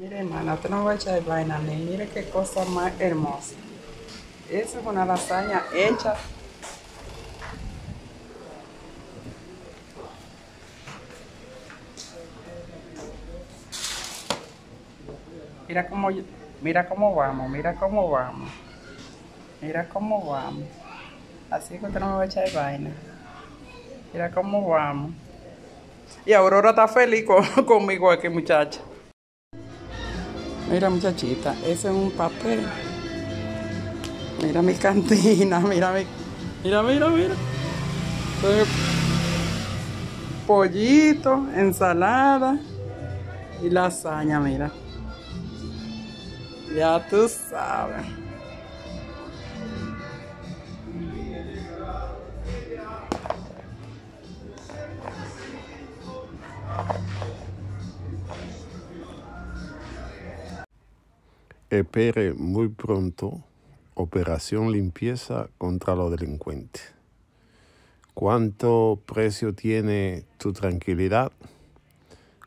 Mira hermana, usted no va a echar vaina mire qué cosa más hermosa. Esa es una lasaña hecha. Mira cómo, mira cómo vamos, mira cómo vamos. Mira cómo vamos. Así que usted no me va a echar vaina. Mira cómo vamos. Y Aurora está feliz conmigo aquí, muchacha. Mira muchachita, ese es un papel. Mira mi cantina, mira mi... Mira, mira, mira. Pues, pollito, ensalada y lasaña, mira. Ya tú sabes. espere muy pronto operación limpieza contra los delincuentes. ¿Cuánto precio tiene tu tranquilidad?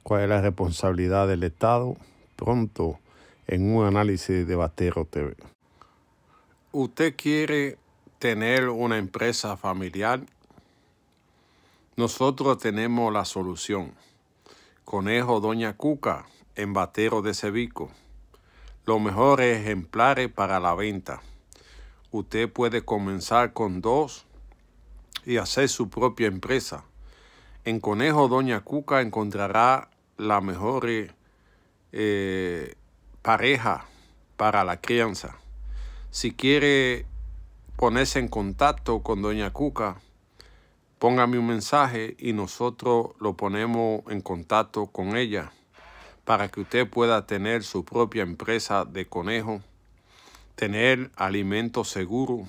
¿Cuál es la responsabilidad del Estado? Pronto en un análisis de Batero TV. ¿Usted quiere tener una empresa familiar? Nosotros tenemos la solución. Conejo Doña Cuca en Batero de Cevico los mejores ejemplares para la venta. Usted puede comenzar con dos y hacer su propia empresa. En Conejo Doña Cuca encontrará la mejor eh, pareja para la crianza. Si quiere ponerse en contacto con Doña Cuca, póngame un mensaje y nosotros lo ponemos en contacto con ella para que usted pueda tener su propia empresa de conejo, tener alimento seguro,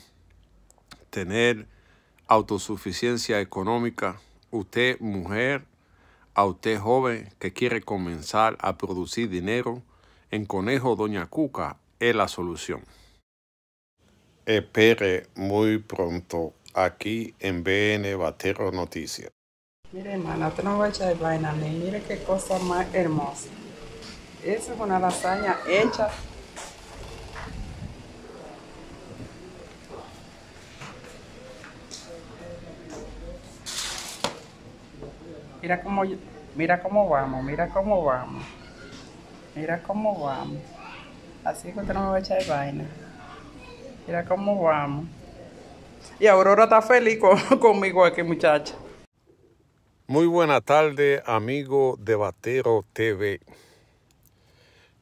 tener autosuficiencia económica. Usted mujer, a usted joven que quiere comenzar a producir dinero, en Conejo Doña Cuca es la solución. Espere muy pronto aquí en BN Batero Noticias. Mire, hermana, usted va a echar vaina, mire qué cosa más hermosa. Esa es una lasaña hecha. Mira cómo, mira cómo vamos, mira cómo vamos. Mira cómo vamos. Así que usted no me va a echar de vaina. Mira cómo vamos. Y Aurora está feliz conmigo aquí, muchacha. Muy buena tarde, amigo de TV.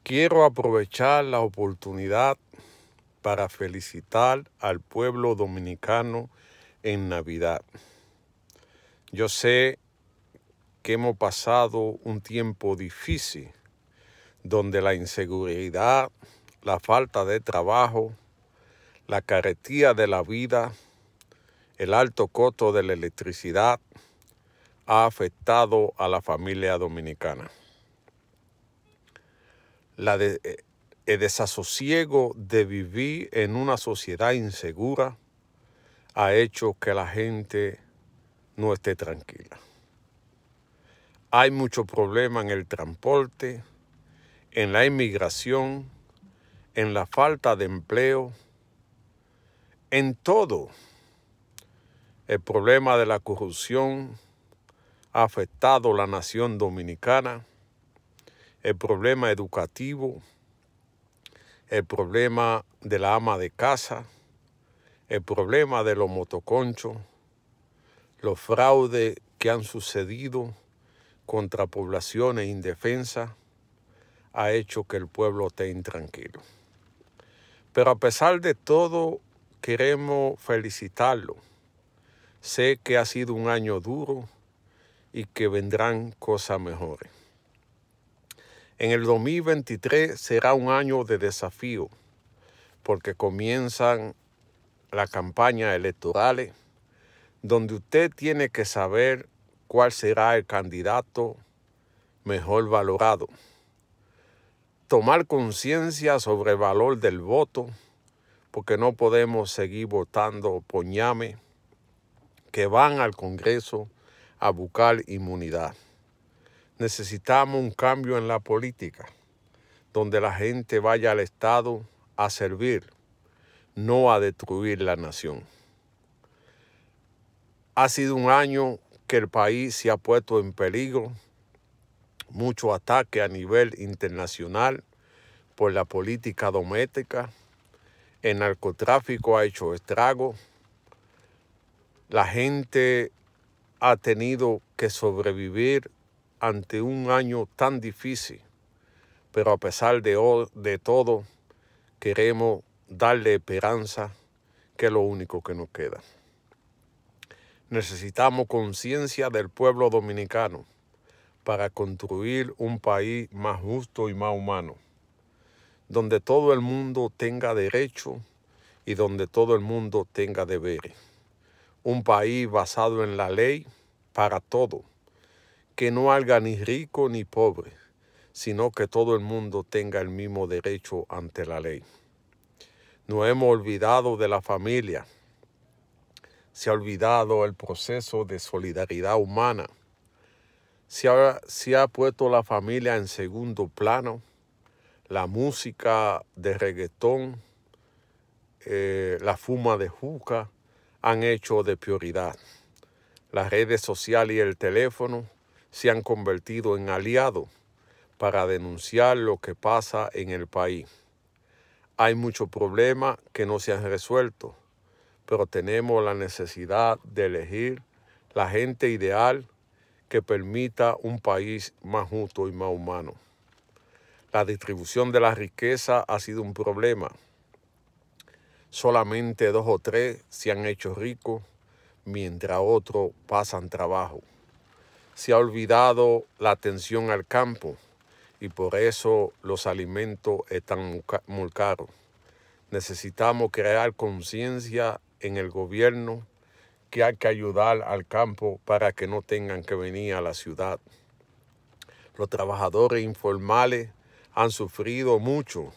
Quiero aprovechar la oportunidad para felicitar al pueblo dominicano en Navidad. Yo sé que hemos pasado un tiempo difícil, donde la inseguridad, la falta de trabajo, la caretía de la vida, el alto costo de la electricidad ha afectado a la familia dominicana. Eh, el desasosiego de vivir en una sociedad insegura ha hecho que la gente no esté tranquila. Hay mucho problema en el transporte, en la inmigración, en la falta de empleo, en todo. El problema de la corrupción ha afectado la nación dominicana el problema educativo, el problema de la ama de casa, el problema de los motoconchos, los fraudes que han sucedido contra poblaciones indefensas, ha hecho que el pueblo esté intranquilo. Pero a pesar de todo, queremos felicitarlo. Sé que ha sido un año duro y que vendrán cosas mejores. En el 2023 será un año de desafío porque comienzan las campañas electorales donde usted tiene que saber cuál será el candidato mejor valorado. Tomar conciencia sobre el valor del voto, porque no podemos seguir votando poñame que van al Congreso a buscar inmunidad. Necesitamos un cambio en la política, donde la gente vaya al Estado a servir, no a destruir la nación. Ha sido un año que el país se ha puesto en peligro, mucho ataque a nivel internacional por la política doméstica, el narcotráfico ha hecho estrago, la gente ha tenido que sobrevivir ante un año tan difícil, pero a pesar de, todo, queremos darle esperanza, que es lo único que nos queda. Necesitamos conciencia del pueblo dominicano para construir un país más justo y más humano, donde todo el mundo tenga derecho y donde todo el mundo tenga deberes. Un país basado en la ley para todo que no haga ni rico ni pobre, sino que todo el mundo tenga el mismo derecho ante la ley. No hemos olvidado de la familia, se ha olvidado el proceso de solidaridad humana, se ha, puesto la familia en segundo plano, la música de reggaetón, eh, la fuma de juca han hecho de prioridad. Las redes sociales y el teléfono se han convertido en aliados para denunciar lo que pasa en el país. Hay muchos problemas que no se han resuelto, pero tenemos la necesidad de elegir la gente ideal que permita un país más justo y más humano. La distribución de la riqueza ha sido un problema. Solamente dos o tres se han hecho ricos, mientras otros pasan trabajo se ha olvidado la atención al campo y por eso los alimentos están muy caros. Necesitamos crear conciencia en el gobierno que hay que ayudar al campo para que no tengan que venir a la ciudad. Los trabajadores informales han sufrido mucho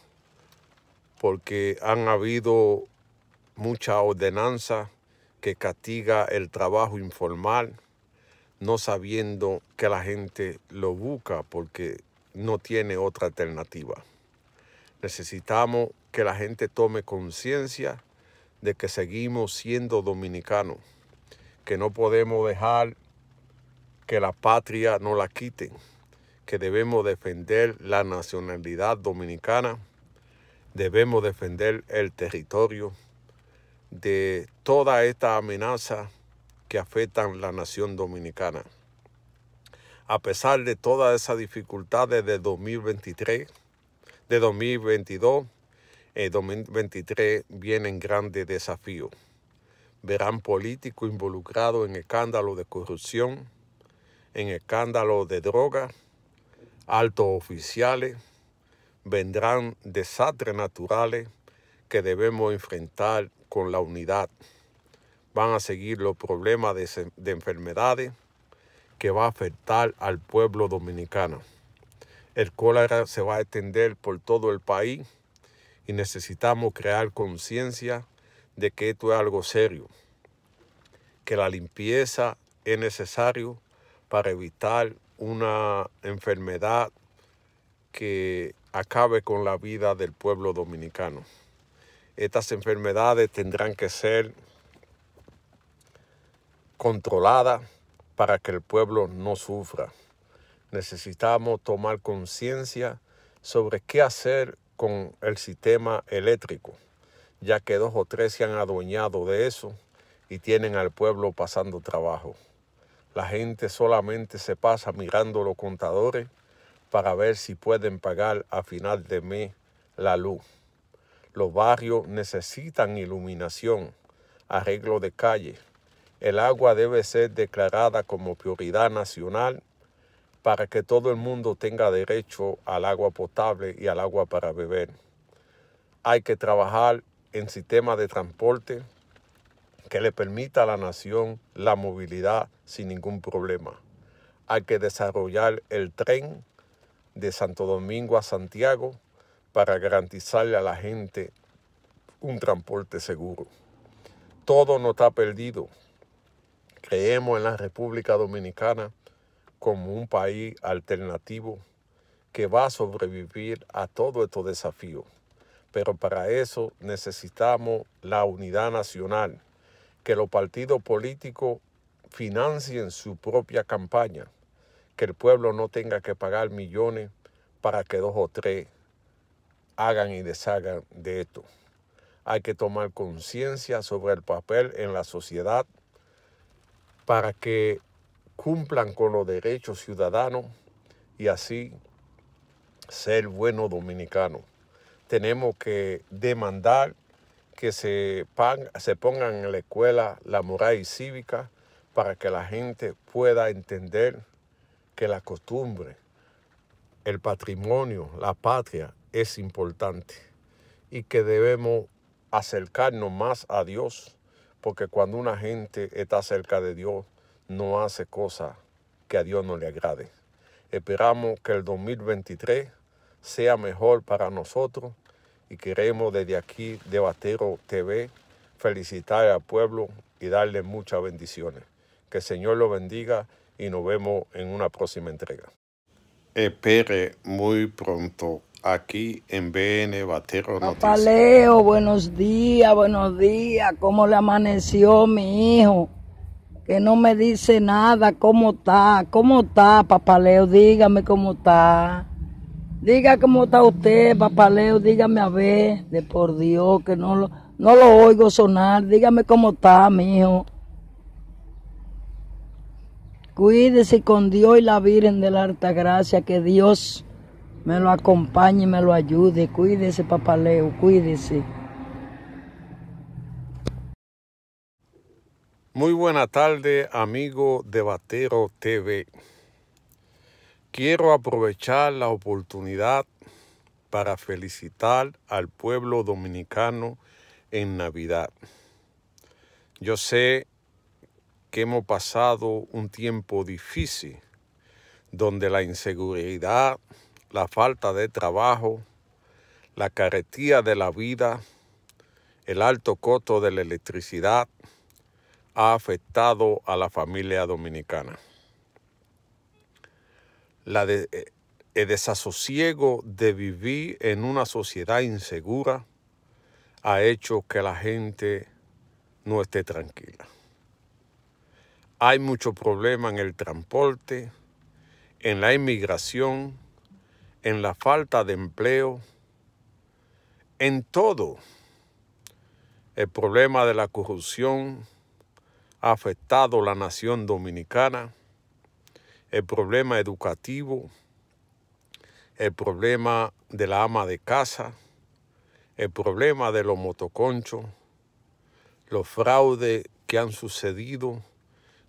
porque han habido mucha ordenanza que castiga el trabajo informal no sabiendo que la gente lo busca porque no tiene otra alternativa. Necesitamos que la gente tome conciencia de que seguimos siendo dominicanos, que no podemos dejar que la patria no la quiten, que debemos defender la nacionalidad dominicana, debemos defender el territorio de toda esta amenaza que afectan la nación dominicana. A pesar de todas esas dificultades de 2023, de 2022, el 2023 vienen grandes desafíos. Verán políticos involucrados en escándalos de corrupción, en escándalos de droga, altos oficiales, vendrán desastres naturales que debemos enfrentar con la unidad van a seguir los problemas de, enfermedades que va a afectar al pueblo dominicano. El cólera se va a extender por todo el país y necesitamos crear conciencia de que esto es algo serio, que la limpieza es necesario para evitar una enfermedad que acabe con la vida del pueblo dominicano. Estas enfermedades tendrán que ser controlada para que el pueblo no sufra. Necesitamos tomar conciencia sobre qué hacer con el sistema eléctrico, ya que dos o tres se han adueñado de eso y tienen al pueblo pasando trabajo. La gente solamente se pasa mirando los contadores para ver si pueden pagar a final de mes la luz. Los barrios necesitan iluminación, arreglo de calle, el agua debe ser declarada como prioridad nacional para que todo el mundo tenga derecho al agua potable y al agua para beber. Hay que trabajar en sistemas de transporte que le permita a la nación la movilidad sin ningún problema. Hay que desarrollar el tren de Santo Domingo a Santiago para garantizarle a la gente un transporte seguro. Todo no está perdido creemos en la República Dominicana como un país alternativo que va a sobrevivir a todos estos desafíos. Pero para eso necesitamos la unidad nacional, que los partidos políticos financien su propia campaña, que el pueblo no tenga que pagar millones para que dos o tres hagan y deshagan de esto. Hay que tomar conciencia sobre el papel en la sociedad para que cumplan con los derechos ciudadanos y así ser buenos dominicanos. Tenemos que demandar que se, pongan en la escuela la moral y cívica para que la gente pueda entender que la costumbre, el patrimonio, la patria es importante y que debemos acercarnos más a Dios porque cuando una gente está cerca de Dios, no hace cosas que a Dios no le agrade. Esperamos que el 2023 sea mejor para nosotros y queremos desde aquí Debatero TV felicitar al pueblo y darle muchas bendiciones. Que el Señor lo bendiga y nos vemos en una próxima entrega. Espere muy pronto aquí en BN Batero Noticias. buenos días, buenos días. ¿Cómo le amaneció mi hijo? Que no me dice nada. ¿Cómo está? ¿Cómo está, papaleo, Dígame cómo está. Diga cómo está usted, papaleo, Dígame a ver. De por Dios, que no lo, no lo oigo sonar. Dígame cómo está, mi hijo. Cuídese con Dios y la Virgen de la Alta Gracia, que Dios me lo acompañe, me lo ayude. Cuídese, papaleo, cuídese. Muy buena tarde, amigo de Batero TV. Quiero aprovechar la oportunidad para felicitar al pueblo dominicano en Navidad. Yo sé que hemos pasado un tiempo difícil, donde la inseguridad la falta de trabajo, la caretía de la vida, el alto costo de la electricidad ha afectado a la familia dominicana. Eh, el desasosiego de vivir en una sociedad insegura ha hecho que la gente no esté tranquila. Hay mucho problema en el transporte, en la inmigración, en la falta de empleo, en todo. El problema de la corrupción ha afectado la nación dominicana, el problema educativo, el problema de la ama de casa, el problema de los motoconchos, los fraudes que han sucedido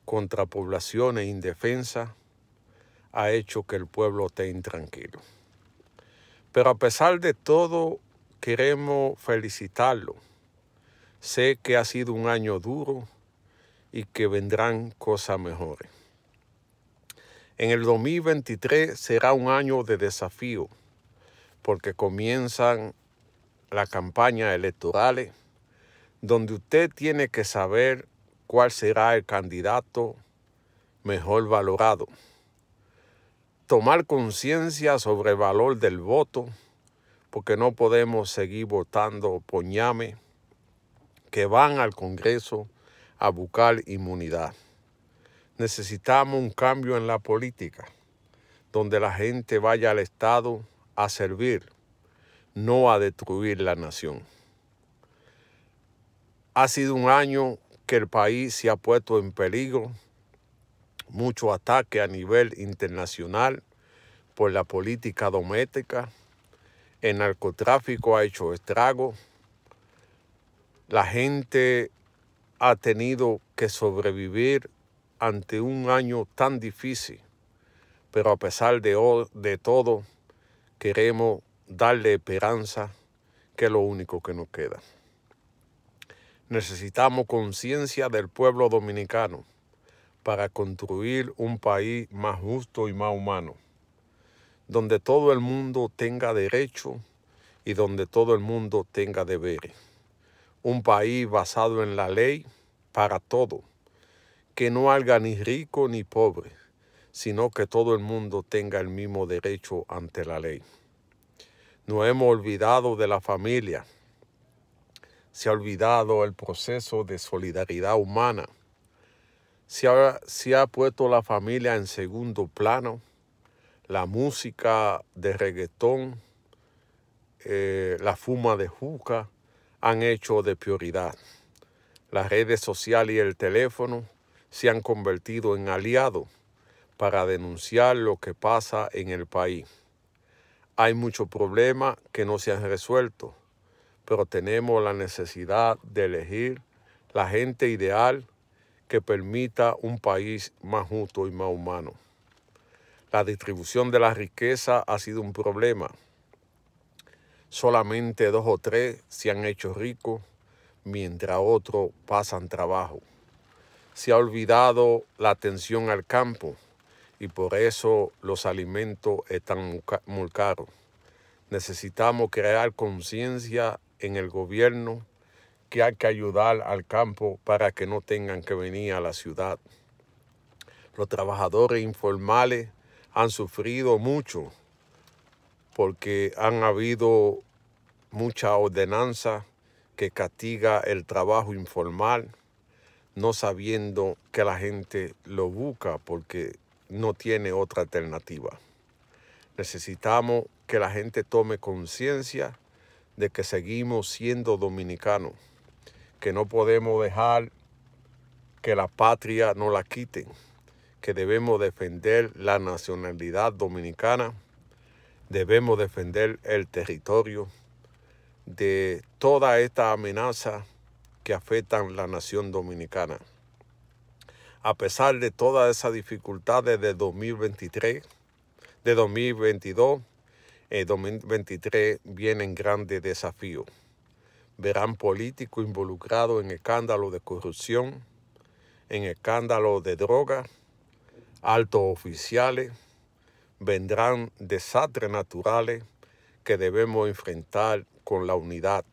contra poblaciones indefensas, ha hecho que el pueblo esté intranquilo. Pero a pesar de todo, queremos felicitarlo. Sé que ha sido un año duro y que vendrán cosas mejores. En el 2023 será un año de desafío porque comienzan las campañas electorales donde usted tiene que saber cuál será el candidato mejor valorado tomar conciencia sobre el valor del voto, porque no podemos seguir votando poñame que van al Congreso a buscar inmunidad. Necesitamos un cambio en la política, donde la gente vaya al Estado a servir, no a destruir la nación. Ha sido un año que el país se ha puesto en peligro mucho ataque a nivel internacional por la política doméstica. El narcotráfico ha hecho estrago. La gente ha tenido que sobrevivir ante un año tan difícil, pero a pesar de, de todo, queremos darle esperanza, que es lo único que nos queda. Necesitamos conciencia del pueblo dominicano para construir un país más justo y más humano, donde todo el mundo tenga derecho y donde todo el mundo tenga deberes. Un país basado en la ley para todo, que no haga ni rico ni pobre, sino que todo el mundo tenga el mismo derecho ante la ley. No hemos olvidado de la familia, se ha olvidado el proceso de solidaridad humana se ha, puesto la familia en segundo plano, la música de reggaetón, eh, la fuma de juca, han hecho de prioridad. Las redes sociales y el teléfono se han convertido en aliados para denunciar lo que pasa en el país. Hay muchos problemas que no se han resuelto, pero tenemos la necesidad de elegir la gente ideal que permita un país más justo y más humano. La distribución de la riqueza ha sido un problema. Solamente dos o tres se han hecho ricos mientras otros pasan trabajo. Se ha olvidado la atención al campo y por eso los alimentos están muy caros. Necesitamos crear conciencia en el gobierno que hay que ayudar al campo para que no tengan que venir a la ciudad. Los trabajadores informales han sufrido mucho porque han habido mucha ordenanza que castiga el trabajo informal, no sabiendo que la gente lo busca porque no tiene otra alternativa. Necesitamos que la gente tome conciencia de que seguimos siendo dominicanos que no podemos dejar que la patria no la quiten, que debemos defender la nacionalidad dominicana, debemos defender el territorio de toda esta amenaza que afectan la nación dominicana. A pesar de todas esas dificultades de 2023, de 2022, eh, 2023 vienen grandes desafíos verán políticos involucrados en escándalos de corrupción, en escándalos de drogas, altos oficiales, vendrán desastres naturales que debemos enfrentar con la unidad.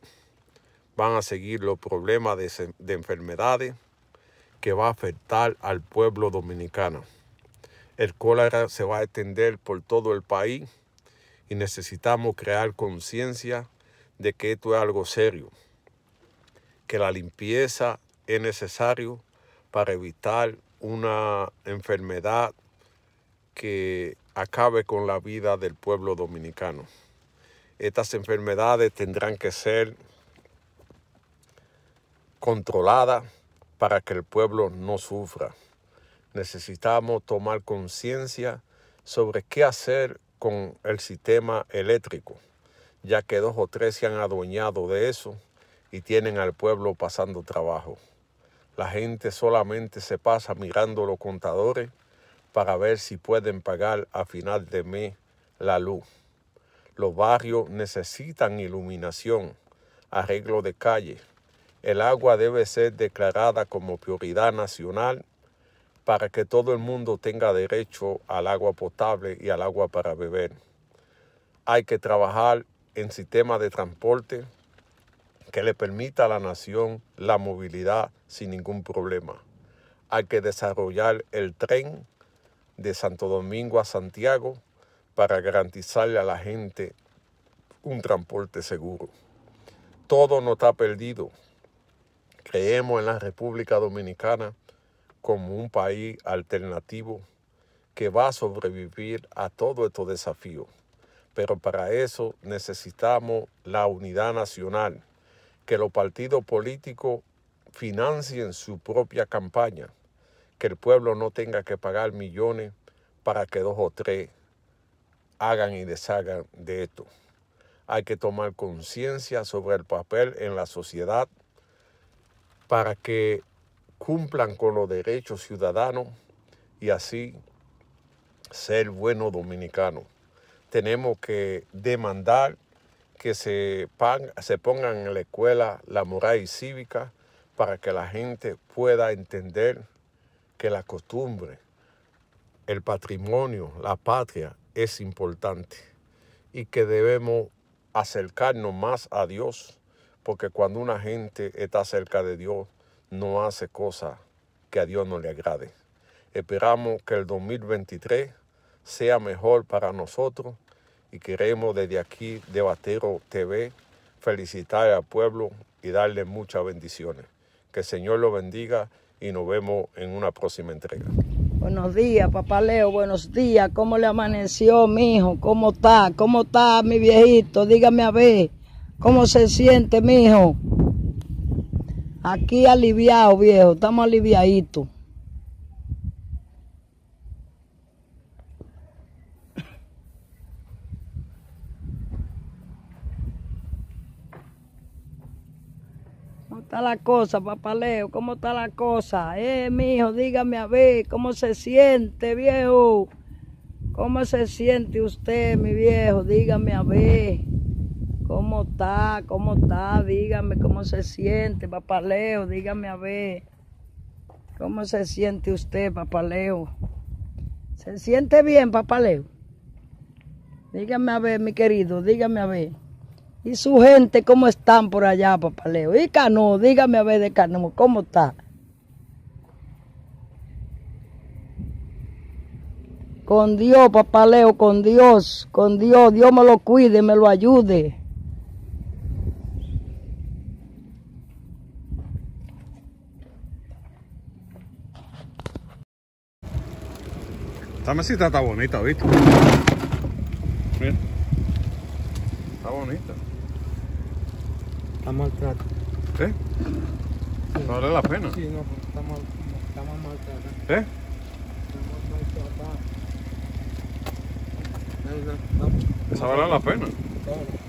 Van a seguir los problemas de, enfermedades que va a afectar al pueblo dominicano. El cólera se va a extender por todo el país y necesitamos crear conciencia de que esto es algo serio, que la limpieza es necesario para evitar una enfermedad que acabe con la vida del pueblo dominicano. Estas enfermedades tendrán que ser controladas para que el pueblo no sufra. Necesitamos tomar conciencia sobre qué hacer con el sistema eléctrico ya que dos o tres se han adueñado de eso y tienen al pueblo pasando trabajo. La gente solamente se pasa mirando los contadores para ver si pueden pagar a final de mes la luz. Los barrios necesitan iluminación, arreglo de calle. El agua debe ser declarada como prioridad nacional para que todo el mundo tenga derecho al agua potable y al agua para beber. Hay que trabajar en sistema de transporte que le permita a la nación la movilidad sin ningún problema. Hay que desarrollar el tren de Santo Domingo a Santiago para garantizarle a la gente un transporte seguro. Todo no está perdido. Creemos en la República Dominicana como un país alternativo que va a sobrevivir a todo estos desafíos pero para eso necesitamos la unidad nacional, que los partidos políticos financien su propia campaña, que el pueblo no tenga que pagar millones para que dos o tres hagan y deshagan de esto. Hay que tomar conciencia sobre el papel en la sociedad para que cumplan con los derechos ciudadanos y así ser buenos dominicanos tenemos que demandar que se, se pongan en la escuela la moral y cívica para que la gente pueda entender que la costumbre, el patrimonio, la patria es importante y que debemos acercarnos más a Dios, porque cuando una gente está cerca de Dios no hace cosas que a Dios no le agrade. Esperamos que el 2023 sea mejor para nosotros y queremos desde aquí de Batero TV felicitar al pueblo y darle muchas bendiciones. Que el Señor lo bendiga y nos vemos en una próxima entrega. Buenos días, papá Leo, buenos días. ¿Cómo le amaneció, mi hijo? ¿Cómo está? ¿Cómo está, mi viejito? Dígame a ver, ¿cómo se siente, mi hijo? Aquí aliviado, viejo, estamos aliviaditos. está la cosa, Leo? ¿Cómo está la cosa? Eh, mijo, dígame a ver, ¿cómo se siente, viejo? ¿Cómo se siente usted, mi viejo? Dígame a ver. ¿Cómo está? ¿Cómo está? Dígame cómo se siente, papaleo. Dígame a ver. ¿Cómo se siente usted, papá Leo? ¿Se siente bien, Leo? Dígame a ver, mi querido, dígame a ver. ¿Y su gente cómo están por allá, Leo? Y Cano, dígame a ver de Cano, ¿cómo está? Con Dios, papá Leo, con Dios, con Dios, Dios me lo cuide, me lo ayude. Esta mesita está bonita, ¿viste? Mira. Está bonita. Está maltrato. ¿Eh? Sí. vale la pena. Sí, no, está, mal, está ¿Eh? Está mal maltratado. Esa vale la pena. Claro.